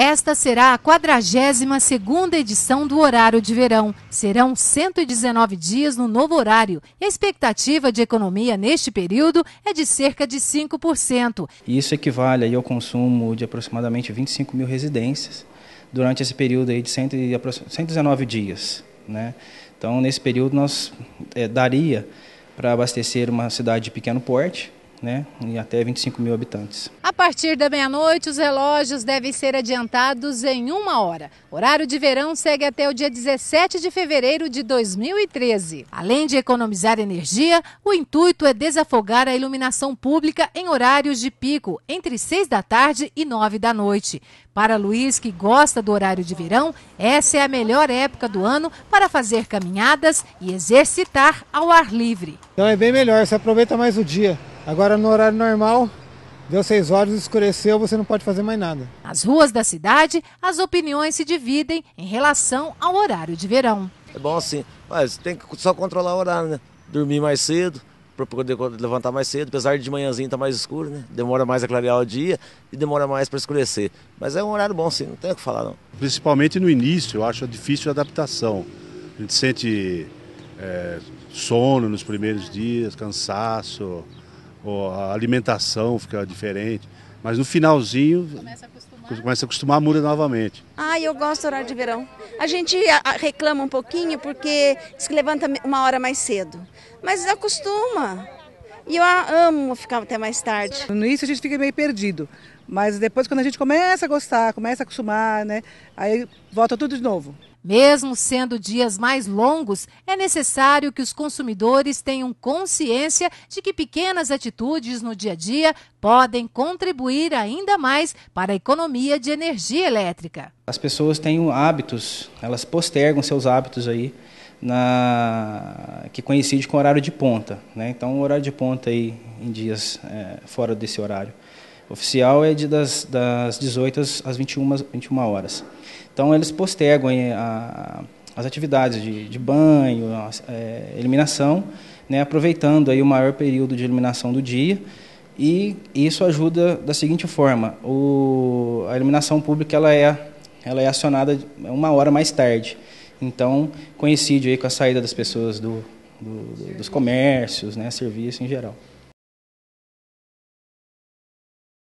Esta será a 42 edição do horário de verão. Serão 119 dias no novo horário e a expectativa de economia neste período é de cerca de 5%. Isso equivale ao consumo de aproximadamente 25 mil residências durante esse período aí de 119 dias. Né? Então, nesse período, nós é, daria para abastecer uma cidade de pequeno porte, né, em até 25 mil habitantes. A partir da meia-noite, os relógios devem ser adiantados em uma hora. O horário de verão segue até o dia 17 de fevereiro de 2013. Além de economizar energia, o intuito é desafogar a iluminação pública em horários de pico, entre 6 da tarde e 9 da noite. Para Luiz, que gosta do horário de verão, essa é a melhor época do ano para fazer caminhadas e exercitar ao ar livre. Então é bem melhor, você aproveita mais o dia. Agora no horário normal, deu 6 horas, escureceu, você não pode fazer mais nada. Nas ruas da cidade, as opiniões se dividem em relação ao horário de verão. É bom assim, mas tem que só controlar o horário, né? Dormir mais cedo, para poder levantar mais cedo, apesar de manhãzinho estar tá mais escuro, né? Demora mais a clarear o dia e demora mais para escurecer. Mas é um horário bom, sim, não tem o que falar, não. Principalmente no início, eu acho difícil a adaptação. A gente sente é, sono nos primeiros dias, cansaço, a alimentação fica diferente. Mas no finalzinho. Começa a acostumar. Começa a acostumar, muda novamente. Ah, eu gosto do horário de verão. A gente reclama um pouquinho porque diz que levanta uma hora mais cedo. Mas acostuma. E eu amo ficar até mais tarde. No início a gente fica meio perdido. Mas depois, quando a gente começa a gostar, começa a acostumar, né? Aí volta tudo de novo. Mesmo sendo dias mais longos, é necessário que os consumidores tenham consciência de que pequenas atitudes no dia a dia podem contribuir ainda mais para a economia de energia elétrica. As pessoas têm hábitos, elas postergam seus hábitos aí na, que coincide com o horário de ponta, né? Então, o horário de ponta aí em dias é, fora desse horário oficial é de das, das 18 às 21, 21 horas. Então, eles postergam a, as atividades de, de banho, a, é, eliminação, né, aproveitando aí o maior período de eliminação do dia. E isso ajuda da seguinte forma: o, a eliminação pública ela é, ela é acionada uma hora mais tarde. Então, coincide aí com a saída das pessoas do, do, do, dos comércios, né, serviço em geral.